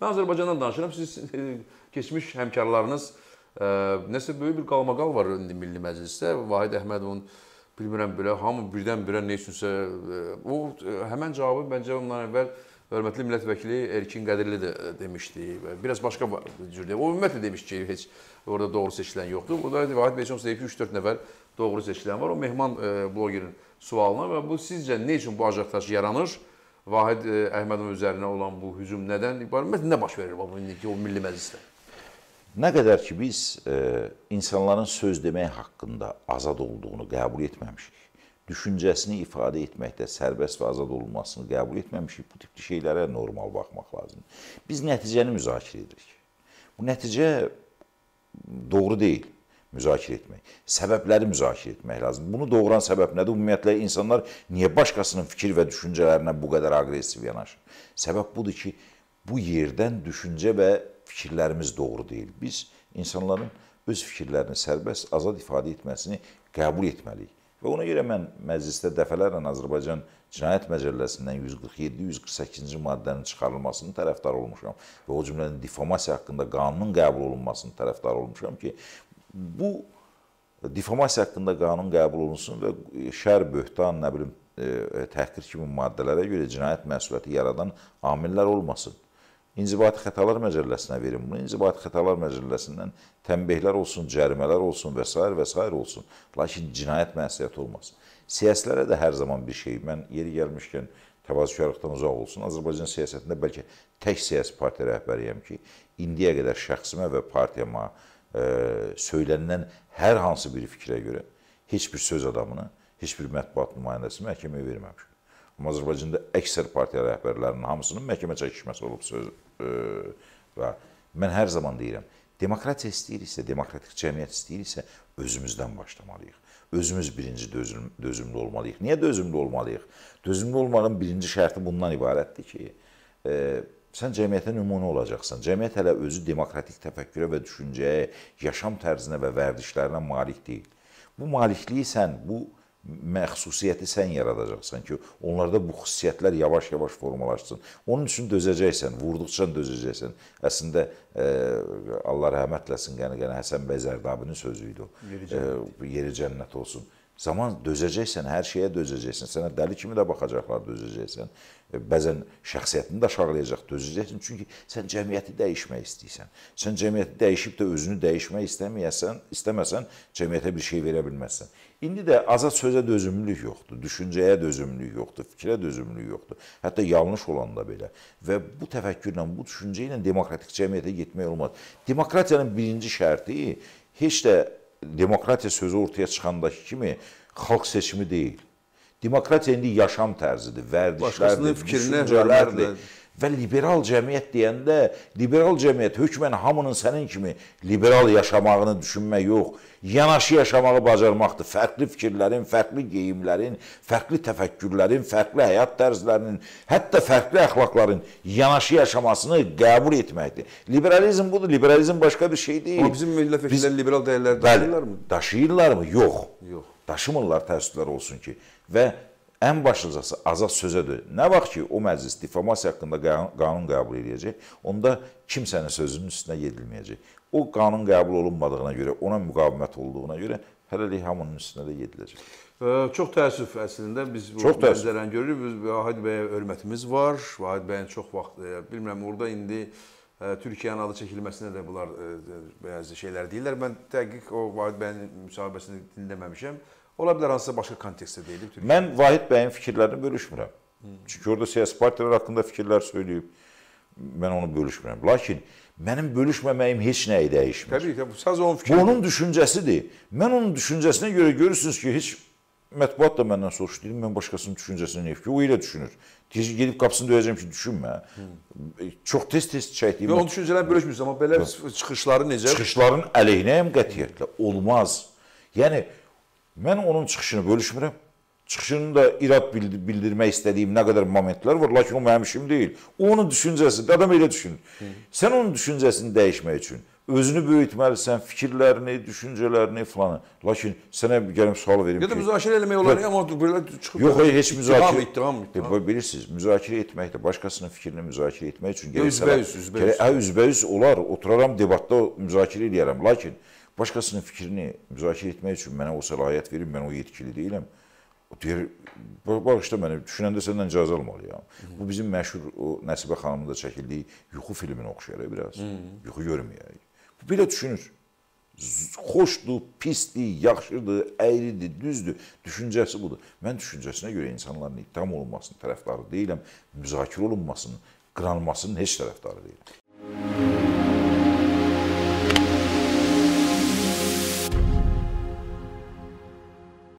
Mən Azərbaycandan danışıram. Siz keçmiş həmkarlarınız ə, e, nəsə böyük bir qalmaqal var indi Milli Məclisdə. Vahid Əhmədovun bilmirəm belə hamı birdən-birə nə üçünsə e, o e, həmin cavabı bəncə ondan əvvəl hörmətli millət vəkili Erkin Qədirli də demişdi. Biraz başqa cür deyim. O ümumiyyətlə demiş ki, heç orada doğru seçilən yoxdur. Burada Vahid Bey çox deyib ki, 3-4 nəfər doğru seçilən var. O mehman blogerin sualına və bu sizcə nə üçün bu ajotaj yaranır? Vahid e, Əhmədov üzərinə olan bu hücum nədən ibarət? Nə baş verir bu indiki o Milli Məclisdə? Nə qədər ki biz e, insanların söz demək haqqında azad olduğunu qəbul etməmişik, düşüncəsini ifadə etməkdə sərbəst və azad olunmasını qəbul etməmişik, bu tipli şeylərə normal baxmaq lazımdır. Biz nəticəni müzakirə edirik. Bu nəticə doğru deyil müzakirə etmək. Səbəbləri müzakirə etmək lazımdır. Bunu doğuran səbəb nədir? Ümumiyyətlə insanlar niyə başqasının fikir və düşüncələrinə bu qədər aqressiv yanaşır? Səbəb budur ki, bu yerdən düşüncə və fikirlərimiz doğru deyil. Biz insanların öz fikirlərini sərbəst, azad ifadə etməsini qəbul etməliyik. Və ona görə mən məclisdə dəfələrlə Azərbaycan Cinayət Məcəlləsindən 147-148-ci maddənin çıxarılmasının tərəfdarı olmuşam və o cümlədən difamasiya haqqında qanunun qəbul olunmasının tərəfdarı olmuşam ki, bu deformasiya haqqında qanun qəbul olunsun və şər, böhtan, nə bilim, ə, e, e, təhqir kimi maddələrə görə cinayət məsuliyyəti yaradan amillər olmasın. İnzibati xətalar məcəlləsinə verin bunu. İnzibati xətalar məcəlləsindən tənbehlər olsun, cərimələr olsun və s. və s. olsun. Lakin cinayət məsuliyyəti olmasın. Siyasətlərə də hər zaman bir şey. Mən yeri gəlmişkən təvazökarlıqdan uzaq olsun. Azərbaycan siyasətində bəlkə tək siyasi partiya rəhbəriyəm ki, indiyə qədər şəxsimə və partiyama, söylənilən hər hansı bir fikrə görə heç bir söz adamını, heç bir mətbuat nümayəndəsi məhkəməyə verməmişəm. Amma Azərbaycanda əksər partiya rəhbərlərinin hamısının məhkəmə çəkişməsi olub söz e, və mən hər zaman deyirəm, demokratiya istəyiriksə, demokratik cəmiyyət istəyiriksə özümüzdən başlamalıyıq. Özümüz birinci dözüm, dözümlü olmalıyıq. Niyə dözümlü olmalıyıq? Dözümlü olmağın birinci şərti bundan ibarətdir ki, e, Sən cəmiyyətə nümunə olacaqsan. Cəmiyyət hələ özü demokratik təfəkkürə və düşüncəyə, yaşam tərzinə və vərdişlərinə malik deyil. Bu malikliyi sən, bu məxsusiyyəti sən yaradacaqsan ki, onlarda bu xüsusiyyətlər yavaş-yavaş formalaşsın. Onun üçün dözəcəksən, vurduqca dözəcəksən. Əslində e, Allah rəhmət eləsin Qəni Qəni Həsən bəy Zərdabinin sözü idi o. Yeri cənnət, e, yeri cənnət olsun. Zaman dözəcəksən, hər şeyə dözəcəksən. Sənə dəli kimi də baxacaqlar, dözəcəksən. E, bəzən şəxsiyyətini də aşağılayacaq, dözəcəksən. Çünki sən cəmiyyəti dəyişmək istəyirsən. Sən cəmiyyəti dəyişib də özünü dəyişmək istəməyəsən, istəməsən cəmiyyətə bir şey verə bilməzsən. İndi də azad sözə dözümlülük yoxdur, düşüncəyə dözümlülük yoxdur, fikrə dözümlülük yoxdur. Hətta yanlış olanda belə. Və bu təfəkkürlə, bu düşüncə ilə demokratik cəmiyyətə getmək olmaz. Demokratiyanın birinci şərti heç də demokratiya sözü ortaya çıxandakı kimi xalq seçimi deyil. Demokratiya indi yaşam tərzidir, vərdişlərdir, düşüncələrdir və liberal cəmiyyət deyəndə liberal cəmiyyət hökmən hamının sənin kimi liberal yaşamağını düşünmək yox, yanaşı yaşamağı bacarmaqdır. Fərqli fikirlərin, fərqli geyimlərin, fərqli təfəkkürlərin, fərqli həyat tərzlərinin, hətta fərqli əxlaqların yanaşı yaşamasını qəbul etməkdir. Liberalizm budur, liberalizm başqa bir şey deyil. Amma bizim millət vəkilləri liberal dəyərləri daşıyırlarmı? Daşıyırlarmı? Yox. Yox. Daşımırlar təəssüflər olsun ki. Və Ən başlıcası azad sözədir. Nə vaxt ki, o məclis difamasiya haqqında qanun qəbul edəcək, onda kimsənin sözünün üstünə yedilməyəcək. O qanun qəbul olunmadığına görə, ona müqavimət olduğuna görə hələlik hamının üstünə də yediləcək. Çox təəssüf əslində biz bu mənzərəni görürük. Biz Vahid bəyə hörmətimiz var. Vahid bəyin çox vaxt bilmirəm orada indi Türkiyənin adı çəkilməsinə də bunlar bəzi şeylər deyirlər. Mən dəqiq o Vahid bəyin müsahibəsini dinləməmişəm. Ola bilər hansısa başqa kontekstdə deyilib. Türkiyə. Mən Vahid bəyin fikirlərini bölüşmürəm. Hmm. Çünki orada siyasi partiyalar haqqında fikirlər söyləyib. Mən onu bölüşmürəm. Lakin mənim bölüşməməyim heç nəyi dəyişmir. Təbii ki, bu saz onun fikridir. Bu onun düşüncəsidir. Mən onun düşüncəsinə görə görürsünüz ki, heç mətbuat da məndən soruşdu. Dedim, mən başqasının düşüncəsini niyə fikir? O elə düşünür. Deyir, gedib qapısını döyəcəm ki, düşünmə. Hmm. Çox tez-tez çəkdiyim. Və o düşüncələri bölüşmürsən, amma belə çıxışları necə? Çıxışların əleyhinəyəm qətiyyətlə. Olmaz. Yəni, Mən onun çıxışını bölüşmürəm. Çıxışını da irad bildirmək istədiyim nə qədər momentlər var, lakin o mənim işim deyil. O onun düşüncəsi, adam elə düşünür. Hı. Sən onun düşüncəsini dəyişmək üçün özünü böyütməlisən, fikirlərini, düşüncələrini filan. Lakin sənə gəlib sual verim ya ki, ya da müzakirə etmək olar, amma belə çıxıb Yox, yox, heç müzakirə ittihamam, ittihamam. E, bilirsiniz, müzakirə etmək də başqasının fikrini müzakirə etmək üçün gəlir. Üzbəüz, üzbəüz. Gəlir, hə, üzbəüz olar, oturaram debatda müzakirə edərəm. Lakin Başqasının fikrini müzakirə etmək üçün mənə o səlahiyyət verin, mən o yetkili deyiləm. O deyir, bağışla məni, düşünəndə səndən icazə almalıyam. Bu bizim məşhur o Nəsibə xanımın da çəkildiyi yuxu filminə oxşayır biraz. Hı -hı. Yuxu görməyək. Bu belə düşünür. Xoşdur, pisdir, yaxşıdır, əyridir, düzdür. Düşüncəsi budur. Mən düşüncəsinə görə insanların ittiham olunmasının tərəfdarı deyiləm, müzakirə olunmasının qıranmasının heç tərəfdarı deyil.